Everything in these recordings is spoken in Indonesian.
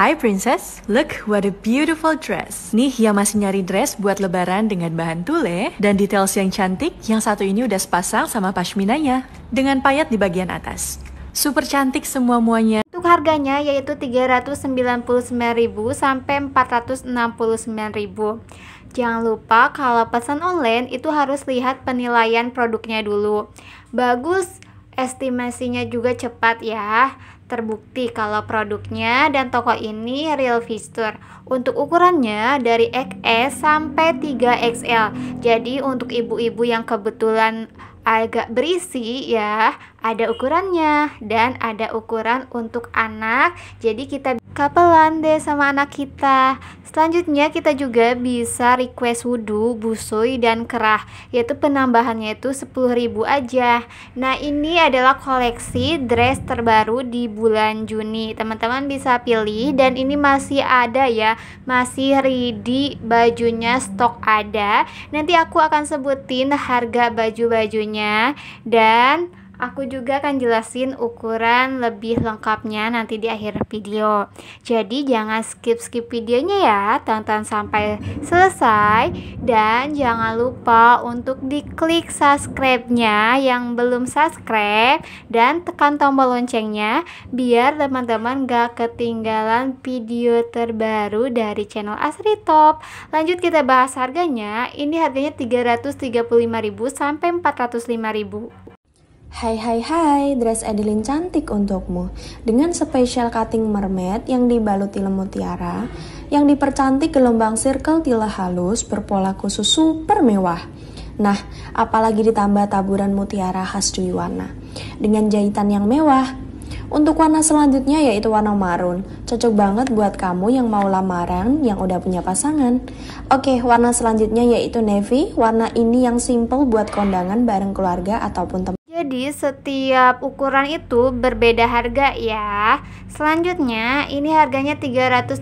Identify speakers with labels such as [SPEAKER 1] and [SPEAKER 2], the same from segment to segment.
[SPEAKER 1] Hi princess, look what a beautiful dress. Nih yang masih nyari dress buat lebaran dengan bahan tule dan details yang cantik, yang satu ini udah sepasang sama pashminanya dengan payet di bagian atas. Super cantik semua muanya. Untuk harganya yaitu 399.000 sampai 469.000. Jangan lupa kalau pesan online itu harus lihat penilaian produknya dulu. Bagus, estimasinya juga cepat ya. Terbukti kalau produknya dan toko ini real fitur. Untuk ukurannya dari XS sampai 3XL. Jadi untuk ibu-ibu yang kebetulan agak berisi ya, ada ukurannya dan ada ukuran untuk anak. Jadi kita kapelan deh sama anak kita. Selanjutnya kita juga bisa request wudhu, busui, dan kerah Yaitu penambahannya itu ribu aja Nah ini adalah koleksi dress terbaru di bulan Juni Teman-teman bisa pilih dan ini masih ada ya Masih ready bajunya stok ada Nanti aku akan sebutin harga baju-bajunya Dan Aku juga akan jelasin ukuran lebih lengkapnya nanti di akhir video. Jadi jangan skip-skip videonya ya, tonton sampai selesai dan jangan lupa untuk diklik subscribe-nya yang belum subscribe dan tekan tombol loncengnya biar teman-teman gak ketinggalan video terbaru dari channel Asri Top. Lanjut kita bahas harganya. Ini harganya 335.000 sampai 405.000. Hai hai hai, dress Adeline cantik untukmu Dengan special cutting mermaid yang dibalut dibaluti tiara Yang dipercantik gelombang circle tila halus berpola khusus super mewah Nah, apalagi ditambah taburan mutiara khas Warna Dengan jahitan yang mewah untuk warna selanjutnya yaitu warna marun Cocok banget buat kamu yang mau lamaran yang udah punya pasangan Oke warna selanjutnya yaitu navy Warna ini yang simple buat kondangan bareng keluarga ataupun teman jadi setiap ukuran itu berbeda harga ya. Selanjutnya ini harganya 308.000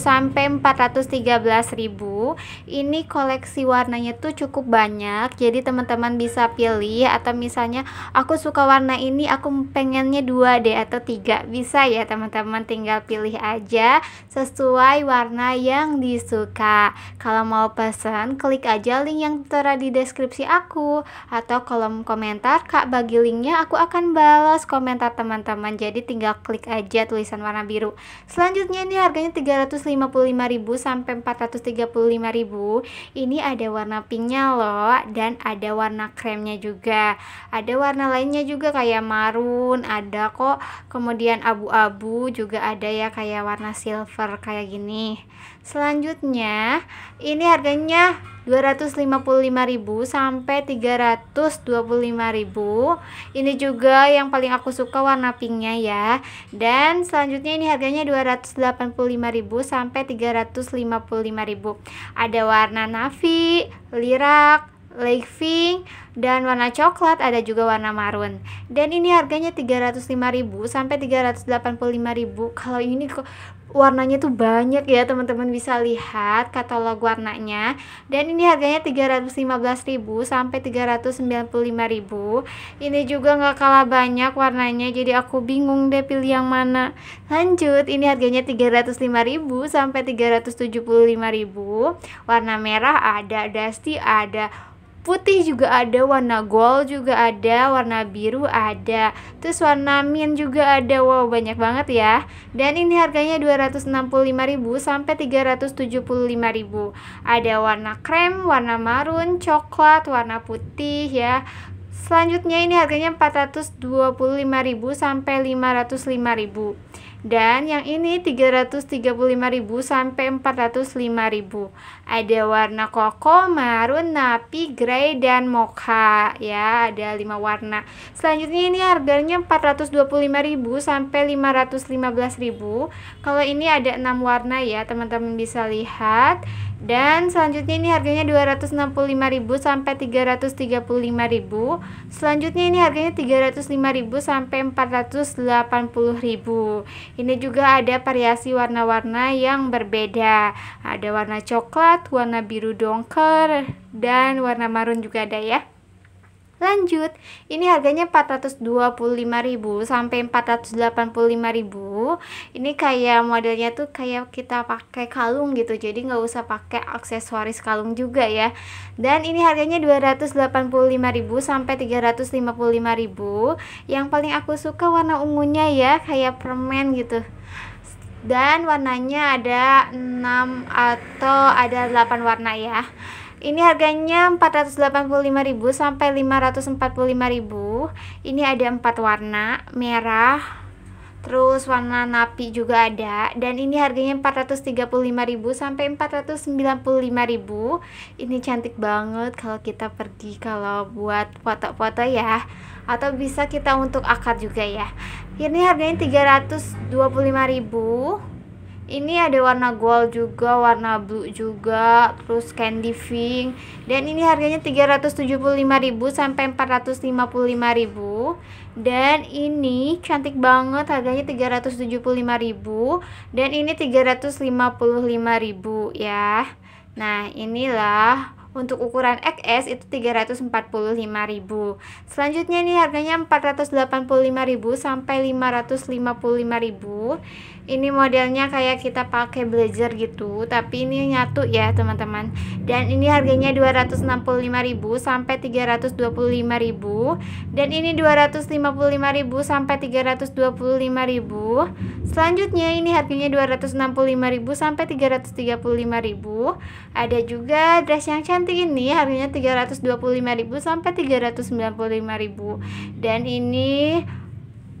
[SPEAKER 1] sampai 413.000. Ini koleksi warnanya tuh cukup banyak. Jadi teman-teman bisa pilih atau misalnya aku suka warna ini aku pengennya dua deh atau tiga bisa ya teman-teman tinggal pilih aja sesuai warna yang disuka. Kalau mau pesan klik aja link yang tertera di deskripsi aku atau kolom komentar Kak bagi linknya, aku akan balas komentar teman-teman. Jadi tinggal klik aja tulisan warna biru. Selanjutnya ini harganya 355.000 sampai 435.000. Ini ada warna pinknya loh dan ada warna kremnya juga. Ada warna lainnya juga kayak marun, ada kok. Kemudian abu-abu juga ada ya kayak warna silver kayak gini. Selanjutnya, ini harganya 255.000 sampai 325.000. Ini juga yang paling aku suka warna pinknya ya. Dan selanjutnya ini harganya 285.000 sampai 355.000. Ada warna navy, lirak, light pink, dan warna coklat ada juga warna marun dan ini harganya 305.000 sampai 385.000 kalau ini kok warnanya tuh banyak ya teman-teman bisa lihat katalog warnanya dan ini harganya 315.000 sampai 395.000 ini juga nggak kalah banyak warnanya jadi aku bingung deh pilih yang mana lanjut ini harganya 305.000 sampai 375.000 warna merah ada dusty ada putih juga ada, warna gold juga ada, warna biru ada, terus warna mint juga ada. Wow, banyak banget ya. Dan ini harganya 265.000 sampai 375.000. Ada warna krem, warna marun, coklat, warna putih ya. Selanjutnya ini harganya 425.000 sampai 505.000 dan yang ini 335.000 sampai 405.000 ada warna koko marun napi grey dan mocha ya ada lima warna selanjutnya ini harganya 425.000 sampai 515.000 kalau ini ada enam warna ya teman-teman bisa lihat dan selanjutnya ini harganya 265.000 sampai 335.000. Selanjutnya ini harganya 305.000 sampai 480.000. Ini juga ada variasi warna-warna yang berbeda. Ada warna coklat, warna biru dongker, dan warna marun juga ada ya. Lanjut, ini harganya 425.000 sampai 485.000. Ini kayak modelnya tuh kayak kita pakai kalung gitu. Jadi nggak usah pakai aksesoris kalung juga ya. Dan ini harganya 285.000 sampai 355.000. Yang paling aku suka warna ungunya ya, kayak permen gitu dan warnanya ada 6 atau ada 8 warna ya ini harganya 485.000 sampai 545.000. Ini ada empat warna, merah, terus warna napi juga ada dan ini harganya 435.000 sampai 495.000. Ini cantik banget kalau kita pergi kalau buat foto-foto ya atau bisa kita untuk akad juga ya. Ini harganya 325.000 ini ada warna gold juga warna blue juga terus candy pink dan ini harganya 375.000 sampai 455.000 dan ini cantik banget harganya 375.000 dan ini 355.000 ya nah inilah untuk ukuran XS itu 345.000. Selanjutnya ini harganya 485.000 sampai 555.000 ini modelnya kayak kita pakai blazer gitu tapi ini nyatu ya teman-teman dan ini harganya 265.000 sampai 325.000 dan ini 255.000 sampai 325.000 selanjutnya ini harganya 265.000 sampai 335.000 ada juga dress yang cantik ini harganya 325.000 sampai 395.000 dan ini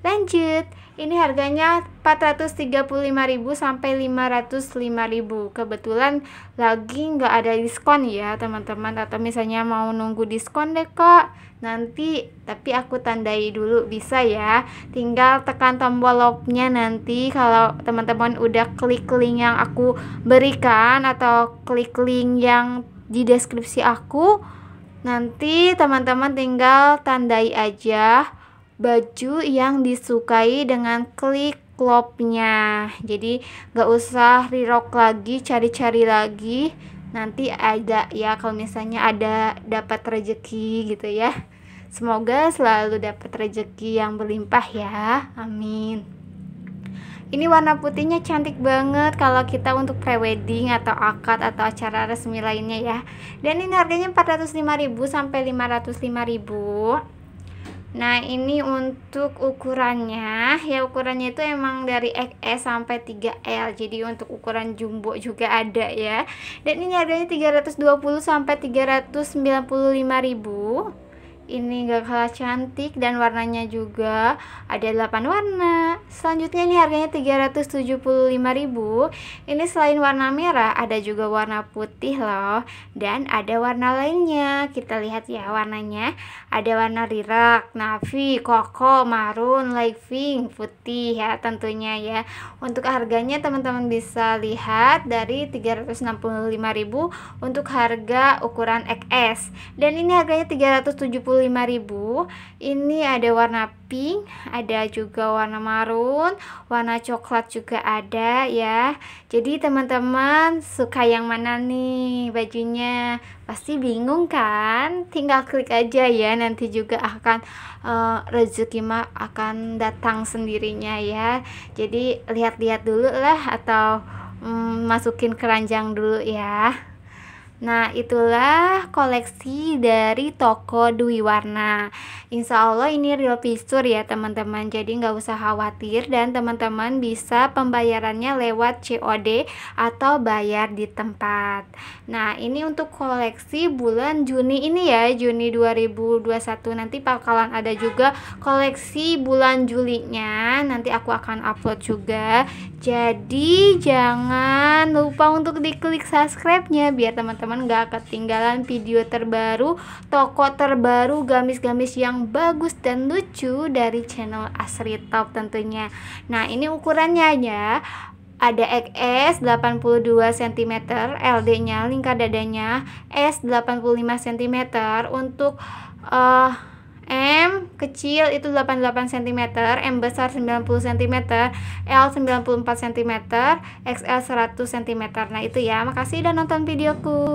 [SPEAKER 1] Lanjut, ini harganya 435.000 sampai 505.000. Kebetulan lagi nggak ada diskon ya, teman-teman. Atau misalnya mau nunggu diskon deh, kok Nanti tapi aku tandai dulu bisa ya. Tinggal tekan tombol lock-nya nanti kalau teman-teman udah klik link yang aku berikan atau klik link yang di deskripsi aku. Nanti teman-teman tinggal tandai aja baju yang disukai dengan klik klopnya jadi gak usah rirok lagi cari-cari lagi nanti ada ya kalau misalnya ada dapat rezeki gitu ya semoga selalu dapat rezeki yang berlimpah ya amin ini warna putihnya cantik banget kalau kita untuk prewedding atau akad atau acara resmi lainnya ya dan ini harganya 405.000 sampai 505.000 Nah ini untuk ukurannya ya ukurannya itu emang dari XS sampai 3L jadi untuk ukuran jumbo juga ada ya dan ini harganya 320 sampai 395 ribu ini gak kalah cantik dan warnanya juga ada 8 warna selanjutnya ini harganya 375.000 ini selain warna merah ada juga warna putih loh dan ada warna lainnya kita lihat ya warnanya ada warna rirak, navy, koko, marun, light pink, putih ya tentunya ya untuk harganya teman-teman bisa lihat dari 365.000 untuk harga ukuran XS dan ini harganya 375 25.000. Ini ada warna pink, ada juga warna marun, warna coklat juga ada ya. Jadi teman-teman suka yang mana nih bajunya? Pasti bingung kan? Tinggal klik aja ya, nanti juga akan uh, rezeki mah akan datang sendirinya ya. Jadi lihat-lihat dulu lah atau mm, masukin keranjang dulu ya. Nah, itulah koleksi dari toko Dwi Warna. Insya Allah ini real picture ya teman-teman, jadi nggak usah khawatir dan teman-teman bisa pembayarannya lewat COD atau bayar di tempat. Nah, ini untuk koleksi bulan Juni ini ya, Juni 2021 nanti bakalan ada juga koleksi bulan Juli nya, nanti aku akan upload juga. Jadi jangan lupa untuk diklik subscribe-nya biar teman-teman teman-teman gak ketinggalan video terbaru toko terbaru gamis-gamis yang bagus dan lucu dari channel Asri Top tentunya nah ini ukurannya ya ada XS 82 cm LD-nya lingkar dadanya S 85 cm untuk uh, M kecil itu 88 cm, M besar 90 cm, L 94 cm, XL 100 cm. Nah, itu ya. Makasih udah nonton videoku.